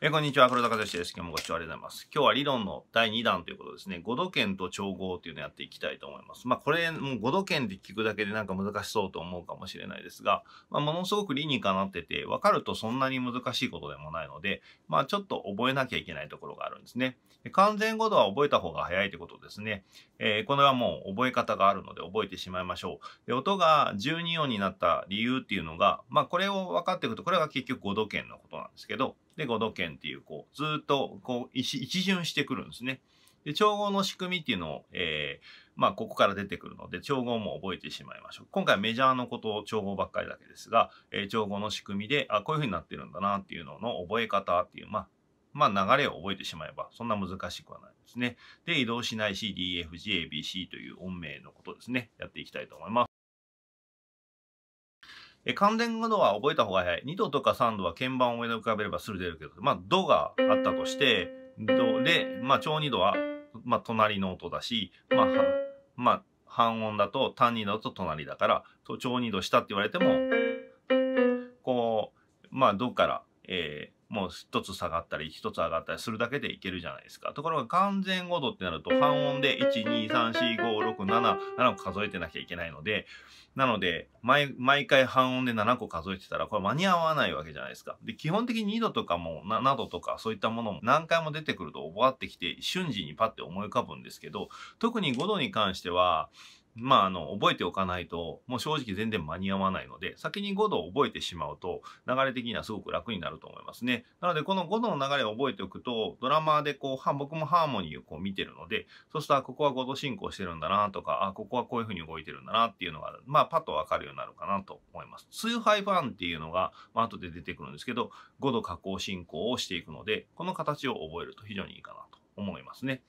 えこんにちは、黒坂です。今日もご視聴ありがとうございます。今日は理論の第2弾ということですね。5度圏と調合っていうのをやっていきたいと思います。まあこれ、もう5度圏で聞くだけでなんか難しそうと思うかもしれないですが、まあ、ものすごく理にかなってて、分かるとそんなに難しいことでもないので、まあちょっと覚えなきゃいけないところがあるんですね。完全5度は覚えた方が早いってことですね。えー、これはもう覚え方があるので覚えてしまいましょう。で音が12音になった理由っていうのが、まあこれを分かっていくと、これが結局5度圏のことなんですけど、で、5度圏っていう、こう、ずっと、こう一、一巡してくるんですね。で、調合の仕組みっていうのを、えー、まあ、ここから出てくるので、調合も覚えてしまいましょう。今回メジャーのことを調合ばっかりだけですが、えー、調合の仕組みで、あ、こういうふうになってるんだなっていうのの覚え方っていう、まあ、まあ、流れを覚えてしまえば、そんな難しくはないですね。で、移動しない CDFGABC という音名のことですね。やっていきたいと思います。え関電語は覚えた方が早い。2度とか3度は鍵盤を上に浮かべればすぐ出るけど、まあ、ドがあったとして、ドで、まあ、超2度は、まあ、隣の音だし、まあ、まあ、半音だと単2度と隣だから、超2度したって言われても、こう、まあ、ドから、えー、もう一つ下がったり一つ上がったりするだけでいけるじゃないですかところが完全5度ってなると半音で1234567個数えてなきゃいけないのでなので毎回半音で7個数えてたらこれ間に合わないわけじゃないですかで基本的に2度とかも7度とかそういったものも何回も出てくると覚わってきて瞬時にパッて思い浮かぶんですけど特に5度に関してはまあ、あの、覚えておかないと、もう正直全然間に合わないので、先に5度を覚えてしまうと、流れ的にはすごく楽になると思いますね。なので、この5度の流れを覚えておくと、ドラマーでこう、僕もハーモニーをこう見てるので、そうすると、ここは5度進行してるんだなとか、あ、ここはこういう風に動いてるんだなっていうのが、まあ、パッとわかるようになるかなと思います。2ハイファンっていうのが、まあ、後で出てくるんですけど、5度加工進行をしていくので、この形を覚えると非常にいいかなと思いますね。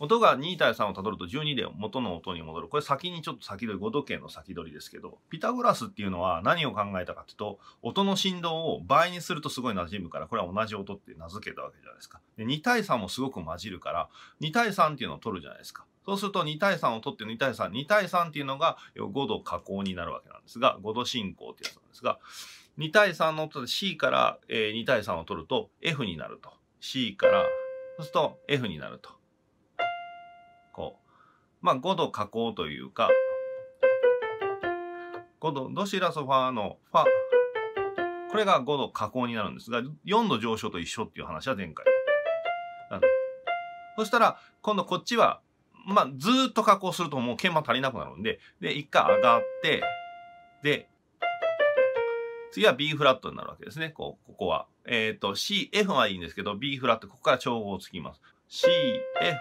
音が2対3をたどると12で元の音に戻る。これ先にちょっと先取り、5度計の先取りですけど、ピタゴラスっていうのは何を考えたかっていうと、音の振動を倍にするとすごい馴染むから、これは同じ音って名付けたわけじゃないですか。で2対3もすごく混じるから、2対3っていうのを取るじゃないですか。そうすると2対3を取って2対3、2対3っていうのが5度加工になるわけなんですが、5度進行ってやつなんですが、2対3の音で C から2対3を取ると F になると。C から、そうすると F になると。まあ、5度下降というか、5度、ドシラソファのファ、これが5度下降になるんですが、4度上昇と一緒っていう話は前回。そしたら、今度こっちは、まあ、ずーっと加工するともう鍵盤足りなくなるんで、で、一回上がって、で、次は B フラットになるわけですね。こう、ここは。えっ、ー、と、C、F はいいんですけど、B フラット、ここから調合をつきます。C、F、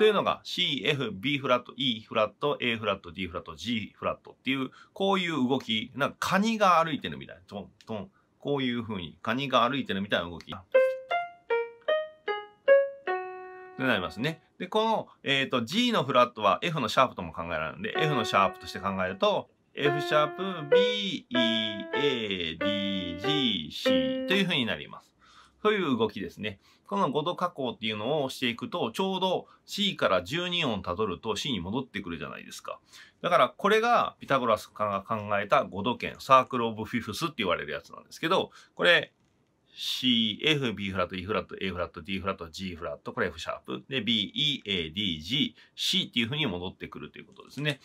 というのが C、F、B フラット、E フラット、A フラット、D フラット、G フラットっていう、こういう動き、なんかカニが歩いてるみたいな、トントン、こういうふうにカニが歩いてるみたいな動き。ってなりますね。で、この、えーと、G のフラットは F のシャープとも考えられるんで、F のシャープとして考えると、F シャープ、B、E、A、D、G、C というふうになります。という動きですね。この5度加工っていうのをしていくと、ちょうど C から12音たどると C に戻ってくるじゃないですか。だからこれがピタゴラスが考えた5度圏、サークルオブフィフスって言われるやつなんですけど、これ C、F、B フラット、E フラット、A フラット、D フラット、G フラット、これ F シャープ。で、B、E、A、D、G、C っていう風に戻ってくるということですね。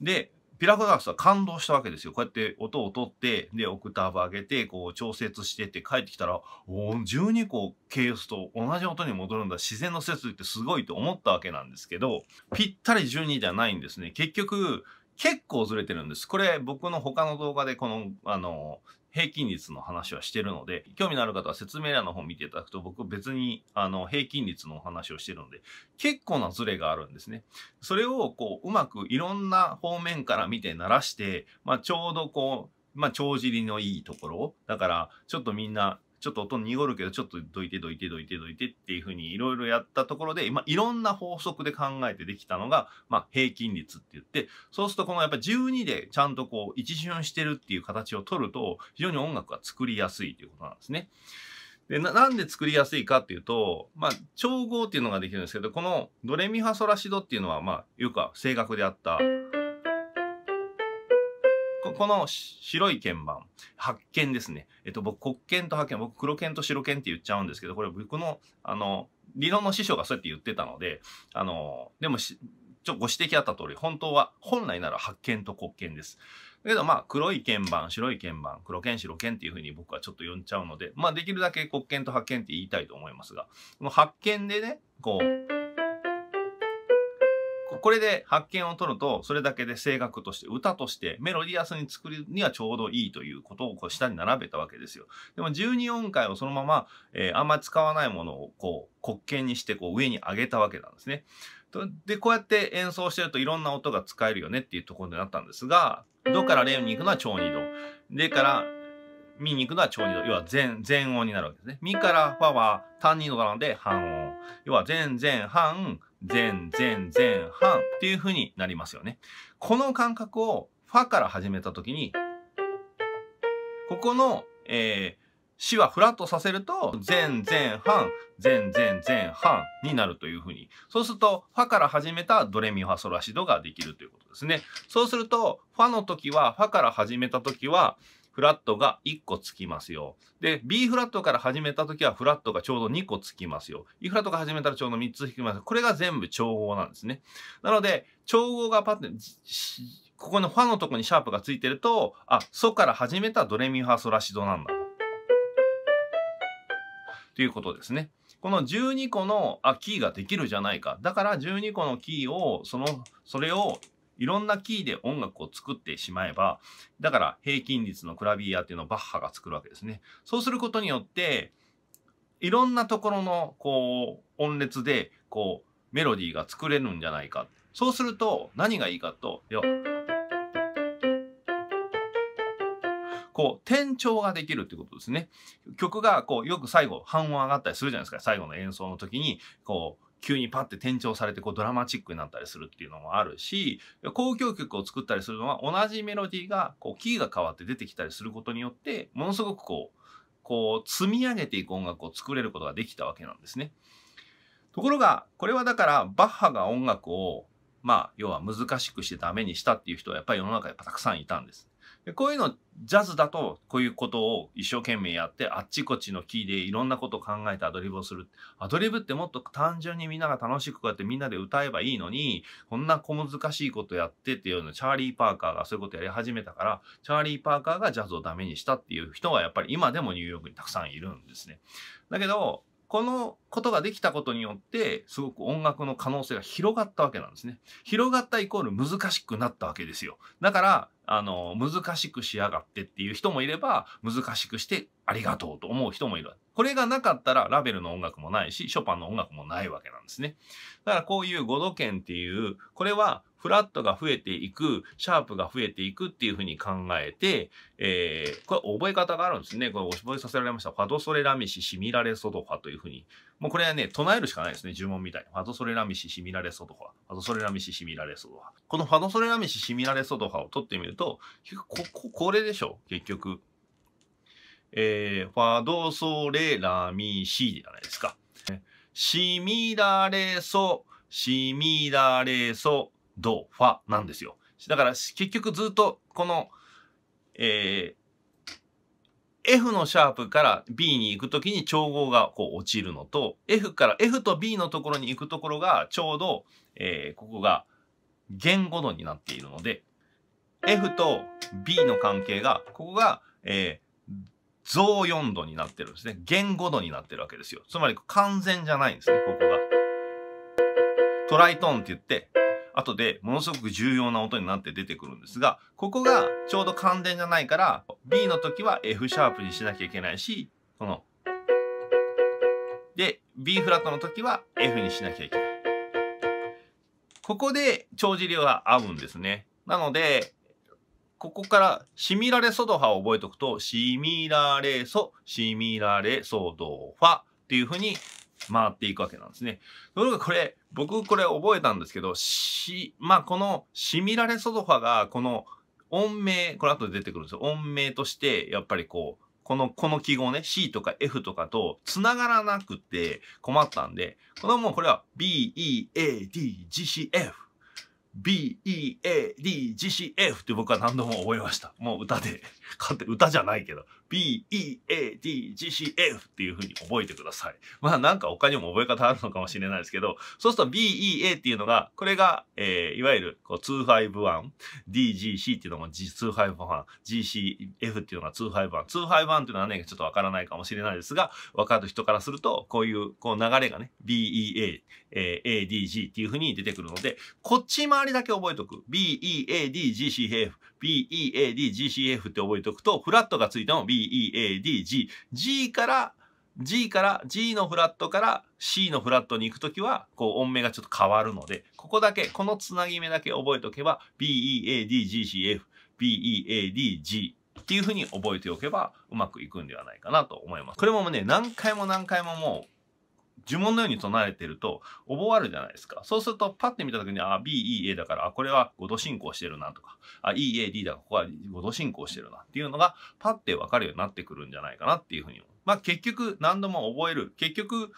で、ピラゴクスは感動したわけですよ。こうやって音を取って、で、オクターブ上げて、こう調節してって帰ってきたら、お12個ケースと同じ音に戻るんだ。自然の節理ってすごいと思ったわけなんですけど、ぴったり12じゃないんですね。結局、結構ずれてるんです。これ僕の他の動画でこの、あの、平均率の話はしてるので、興味のある方は説明欄の方見ていただくと、僕別にあの平均率のお話をしてるので、結構なズレがあるんですね。それをこう、うまくいろんな方面から見て鳴らして、まあ、ちょうどこう、まあ、帳尻のいいところ。だから、ちょっとみんなちょっと音濁るけど、ちょっとどいてどいてどいてどいてっていうふうにいろいろやったところで、まあ、いろんな法則で考えてできたのが、まあ、平均率って言って、そうするとこのやっぱ12でちゃんとこう一巡してるっていう形を取ると、非常に音楽が作りやすいということなんですね。でな、なんで作りやすいかっていうと、まあ、調合っていうのができるんですけど、このドレミファソラシドっていうのは、まあ、よくは正確であった。この白い鍵盤、発見ですね。えっと、僕、黒鍵と発見、僕、黒鍵と白鍵って言っちゃうんですけど、これ僕の、あの、理論の師匠がそうやって言ってたので、あの、でもし、ちょご指摘あった通り、本当は、本来なら発見と黒鍵です。だけど、まあ、黒い鍵盤、白い鍵盤、黒鍵、白鍵っていうふうに僕はちょっと呼んじゃうので、まあ、できるだけ黒鍵と発見って言いたいと思いますが、この発見でね、こう、これで発見を取ると、それだけで声楽として、歌として、メロディアスに作るにはちょうどいいということをこう下に並べたわけですよ。でも12音階をそのまま、えー、あんまり使わないものをこう、滑稽にしてこう上に上げたわけなんですね。で、こうやって演奏してるといろんな音が使えるよねっていうところになったんですが、ドからレに行くのは超二度。レからミに行くのは超二度。要は全、全音になるわけですね。ミからファは単二度なので半音。要は全、全、半、前前前半っていう風になりますよね。この感覚をファから始めた時に、ここの、えー、死はフラットさせると、前前半、前前前半になるという風に。そうすると、ファから始めたドレミファソラシドができるということですね。そうすると、ファの時は、ファから始めた時は、フラットが1個つきますよ。で、B フラットから始めた時はフラットがちょうど2個つきますよ。E フラットから始めたらちょうど3つ引きます。これが全部調合なんですね。なので、調合がパッて、ここのファのとこにシャープがついてると、あ、ソから始めたドレミファソラシドなんだ。ということですね。この12個のあキーができるじゃないか。だから12個のキーを、その、それをいろんなキーで音楽を作ってしまえば、だから平均率のクラビアっていうのをバッハが作るわけですね。そうすることによって、いろんなところのこう音列でこうメロディーが作れるんじゃないか。そうすると何がいいかと、こう、転調ができるってことですね。曲が、こう、よく最後、半音上がったりするじゃないですか。最後の演奏の時に、こう、急にパッて転調されてこうドラマチックになったりするっていうのもあるし交響曲を作ったりするのは同じメロディーがこうキーが変わって出てきたりすることによってものすごくこうこう積み上げていく音楽を作れることができたわけなんですね。ところがこれはだからバッハが音楽をまあ要は難しくしてダメにしたっていう人はやっぱり世の中やっぱたくさんいたんです。でこういうのジャズだとこういうことを一生懸命やってあっちこっちのキーでいろんなことを考えてアドリブをするアドリブってもっと単純にみんなが楽しくこうやってみんなで歌えばいいのにこんな小難しいことやってっていうのチャーリー・パーカーがそういうことやり始めたからチャーリー・パーカーがジャズをダメにしたっていう人はやっぱり今でもニューヨークにたくさんいるんですね。だけどこのことができたことによって、すごく音楽の可能性が広がったわけなんですね。広がったイコール難しくなったわけですよ。だから、あの、難しくしやがってっていう人もいれば、難しくしてありがとうと思う人もいる。これがなかったらラベルの音楽もないし、ショパンの音楽もないわけなんですね。だからこういう5度圏っていう、これはフラットが増えていく、シャープが増えていくっていうふうに考えて、えー、これ覚え方があるんですね。これ覚えさせられました。ファドソレラミシシミラレソドファというふうに。もうこれはね、唱えるしかないですね。呪文みたいに。ファドソレラミシシミラレソドファ。ファドソレラミシシミラレソドファ。このファドソレラミシシミラレソドファを取ってみると、こここれでしょ結局。えー、ファドソレラミシじゃないですか。シミラレソ、シミラレソ、ド、ファなんですよ。だから結局ずっとこの、えー、F のシャープから B に行くときに調合がこう落ちるのと、F から F と B のところに行くところがちょうど、えー、ここが言語度になっているので、F と B の関係が、ここが、えー、増4度になってるんですね。言5度になってるわけですよ。つまり完全じゃないんですね、ここが。トライトーンって言って、後でものすごく重要な音になって出てくるんですが、ここがちょうど完全じゃないから、B の時は F シャープにしなきゃいけないし、この、で、B フラットの時は F にしなきゃいけない。ここで長尻は合うんですね。なので、ここからシミラレソドファを覚えておくと、シミラレソ、シミラレソドファっていうふうに回っていくわけなんですね。ところがこれ、僕これ覚えたんですけど、し、まあこのシミラレソドファがこの音名、これ後で出てくるんですよ。音名としてやっぱりこう、この、この記号ね、C とか F とかと繋がらなくて困ったんで、これはもうこれは B, E, A, D, G, C, F BEADGCF って僕は何度も覚えました。もう歌で、歌じゃないけど、BEADGCF っていうふうに覚えてください。まあなんか他にも覚え方あるのかもしれないですけど、そうすると BEA っていうのが、これが、えー、いわゆるこう251、DGC っていうのも251、GCF っていうのが251、251っていうのはね、ちょっとわからないかもしれないですが、わかる人からすると、こういうこう流れがね、BEA、え ADG っていうふうに出てくるので、こっち周りだけ覚えておく。BEADGCF、BEADGCF って覚えておくと、フラットがついても BEADG。G から G から G のフラットから C のフラットに行くときは、こう音目がちょっと変わるので、ここだけ、このつなぎ目だけ覚えておけば、BEADGCF、BEADG っていうふうに覚えておけば、うまくいくんではないかなと思います。これもね、何回も何回ももう、呪文のように唱えてると覚わるじゃないですか。そうするとパッて見た時に、あ、B、E、A だから、あ、これは5度進行してるなとか、あ、E、A、D だから、ここは5度進行してるなっていうのがパッてわかるようになってくるんじゃないかなっていうふうにまあ結局何度も覚える。結局、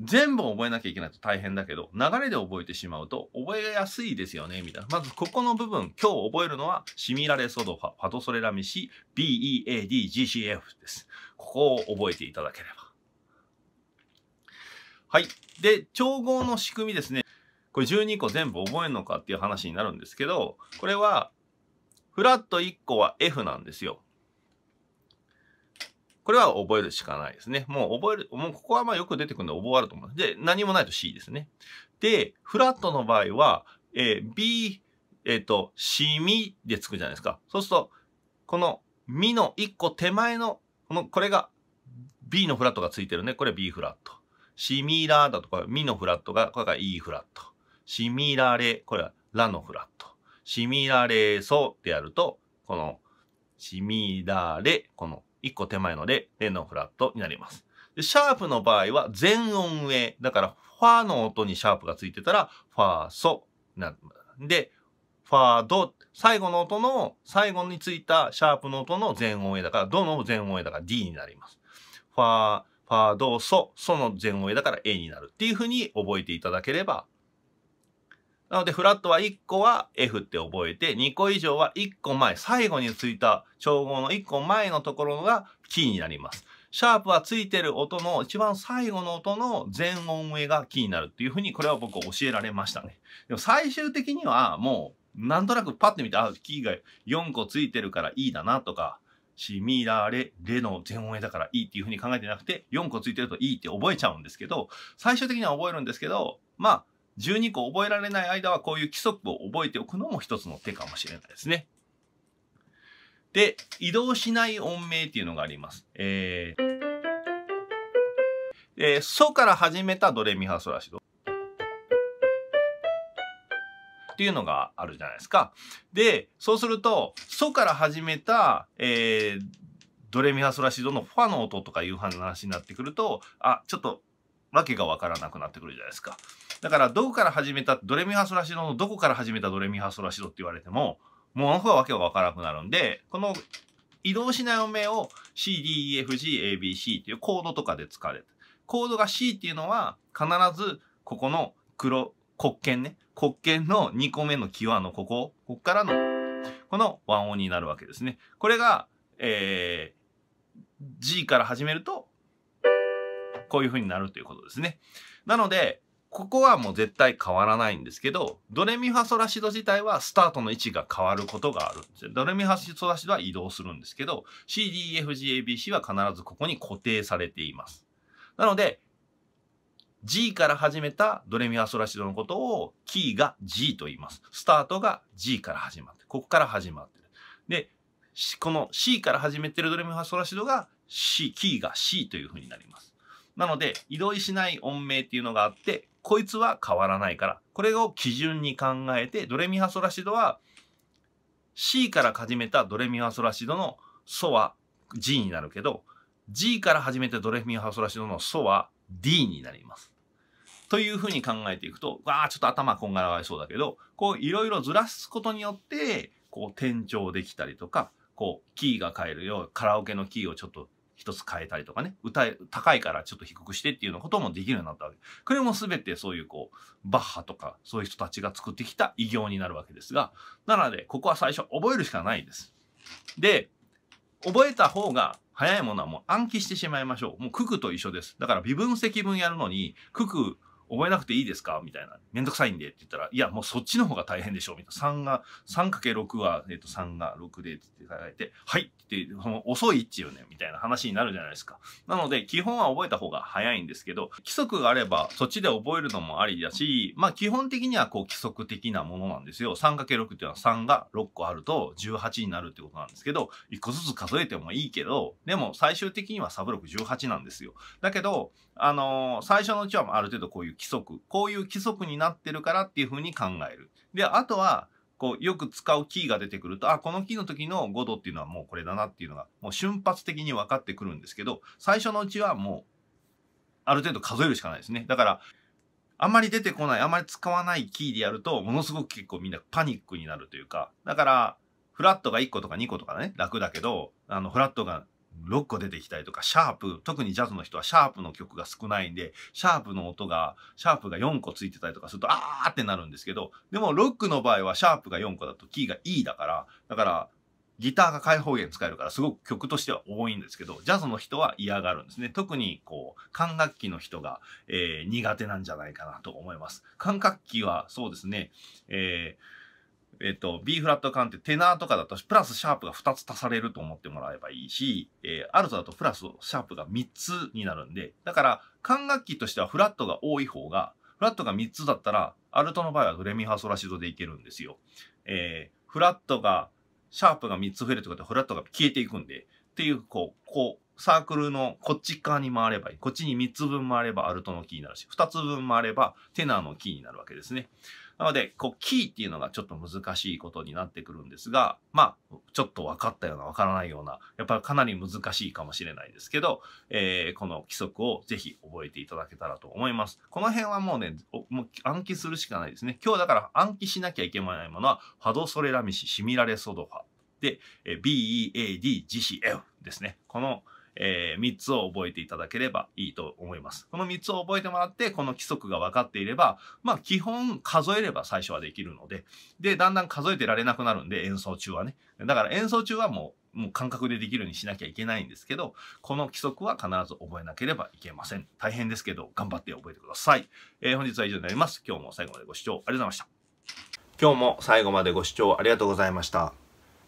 全部覚えなきゃいけないと大変だけど、流れで覚えてしまうと覚えやすいですよね、みたいな。まずここの部分、今日覚えるのは、シミラレソドファ、パトソレラミシ、BEADGCF です。ここを覚えていただければ。はい。で、調合の仕組みですね。これ12個全部覚えるのかっていう話になるんですけど、これは、フラット1個は F なんですよ。これは覚えるしかないですね。もう覚える、もうここはまあよく出てくるんで覚わると思う。で、何もないと C ですね。で、フラットの場合は、えー、B、えっ、ー、と、しみでつくじゃないですか。そうすると、このみの1個手前の、この、これが B のフラットがついてるね。これ B フラット。シミラーだとか、ミのフラットが、これが E フラット。シミラレ、これはラのフラット。シミラレソってやると、このシミラレ、この1個手前のレ、レのフラットになります。で、シャープの場合は全音上。だから、ファの音にシャープがついてたら、ファーソなで、ファード、最後の音の、最後についたシャープの音の全音上だから、どの全音上だから D になります。ファー、ファドソ、ソの前音だから A になるっていうふうに覚えていただければ。なので、フラットは1個は F って覚えて、2個以上は1個前、最後についた調合の1個前のところがキーになります。シャープはついてる音の一番最後の音の全音上がキーになるっていうふうに、これは僕教えられましたね。でも最終的にはもう、なんとなくパッて見て、あ、キーが4個ついてるから E だなとか、シミラーレ、レの全音絵だからいいっていうふうに考えてなくて、4個ついてるといいって覚えちゃうんですけど、最終的には覚えるんですけど、まあ、12個覚えられない間はこういう規則を覚えておくのも一つの手かもしれないですね。で、移動しない音名っていうのがあります。えー、えー、ソから始めたドレミファソラシド。っていうのがあるじゃないですか。で、そうすると、ソから始めた、えー、ドレミファソラシドのファの音とかいう話になってくると、あ、ちょっと、わけがわからなくなってくるじゃないですか。だから、どこから始めた、ドレミファソラシドのどこから始めたドレミファソラシドって言われても、もうあの子はわけがわからなくなるんで、この移動しないお目を CDEFGABC っていうコードとかで使われて、コードが C っていうのは必ずここの黒、黒鍵ね。黒鍵の2個目の際のここ、ここからの、この和音になるわけですね。これが、えー、G から始めると、こういう風になるということですね。なので、ここはもう絶対変わらないんですけど、ドレミファソラシド自体はスタートの位置が変わることがあるんですよ。ドレミファソラシドは移動するんですけど、CDFGABC は必ずここに固定されています。なので、G から始めたドレミファソラシドのことをキーが G と言います。スタートが G から始まって、ここから始まってる。で、この C から始めてるドレミファソラシドが C、キーが C というふうになります。なので、移動しない音名っていうのがあって、こいつは変わらないから、これを基準に考えて、ドレミファソラシドは C から始めたドレミファソラシドのソは G になるけど、G から始めてドレミファソラシドのソは D になります。というふうに考えていくと、わあ、ちょっと頭こんがらがりそうだけど、こういろいろずらすことによって、こう転調できたりとか、こうキーが変えるよ、う、カラオケのキーをちょっと一つ変えたりとかね、歌え、高いからちょっと低くしてっていうようなこともできるようになったわけ。これも全てそういうこう、バッハとかそういう人たちが作ってきた偉業になるわけですが、なので、ここは最初覚えるしかないです。で、覚えた方が早いものはもう暗記してしまいましょう。もう九九と一緒です。だから微分積分やるのに、九九覚えなくていいですかみたいな。めんどくさいんでって言ったら、いや、もうそっちの方が大変でしょみたいな。3が、3×6 は、えっ、と、3が6でって言っていただいて、はいってその遅いっちよね、みたいな話になるじゃないですか。なので、基本は覚えた方が早いんですけど、規則があれば、そっちで覚えるのもありだし、まあ、基本的にはこう、規則的なものなんですよ。3×6 っていうのは3が6個あると18になるってことなんですけど、1個ずつ数えてもいいけど、でも最終的にはサブ6 18なんですよ。だけど、あのー、最初のうちはある程度こういう規則こういう規則になってるからっていうふうに考える。であとはこうよく使うキーが出てくるとあこのキーの時の5度っていうのはもうこれだなっていうのがもう瞬発的に分かってくるんですけど最初のうちはもうある程度数えるしかないですね。だからあんまり出てこないあんまり使わないキーでやるとものすごく結構みんなパニックになるというかだからフラットが1個とか2個とかね楽だけどあのフラットが6個出てきたりとか、シャープ、特にジャズの人はシャープの曲が少ないんで、シャープの音が、シャープが4個ついてたりとかすると、あーってなるんですけど、でもロックの場合はシャープが4個だとキーが E だから、だから、ギターが開放弦使えるからすごく曲としては多いんですけど、ジャズの人は嫌がるんですね。特にこう、管楽器の人が、えー、苦手なんじゃないかなと思います。管楽器はそうですね、えーえっと、B フラット管ってテナーとかだと、プラスシャープが2つ足されると思ってもらえばいいし、えー、アルトだとプラスシャープが3つになるんで、だから、管楽器としてはフラットが多い方が、フラットが3つだったら、アルトの場合はドレミファソラシドでいけるんですよ。えー、フラットが、シャープが3つ増えるってことはフラットが消えていくんで、っていう、こう、こう、サークルのこっち側に回ればいい。こっちに3つ分回ればアルトのキーになるし、2つ分回ればテナーのキーになるわけですね。なので、こう、キーっていうのがちょっと難しいことになってくるんですが、まあ、ちょっと分かったような、分からないような、やっぱりかなり難しいかもしれないですけど、えー、この規則をぜひ覚えていただけたらと思います。この辺はもうね、もう暗記するしかないですね。今日だから暗記しなきゃいけないものは、ファドソレラミシ、シミラレソドファ。で、BEAD、GCF ですね。このえー、3つを覚えていただければいいと思います。この3つを覚えてもらって、この規則が分かっていれば、まあ、基本数えれば最初はできるので、で、だんだん数えてられなくなるんで、演奏中はね。だから演奏中はもう、もう感覚でできるようにしなきゃいけないんですけど、この規則は必ず覚えなければいけません。大変ですけど、頑張って覚えてください。えー、本日は以上になります。今日も最後までご視聴ありがとうございました。今日も最後までご視聴ありがとうございました。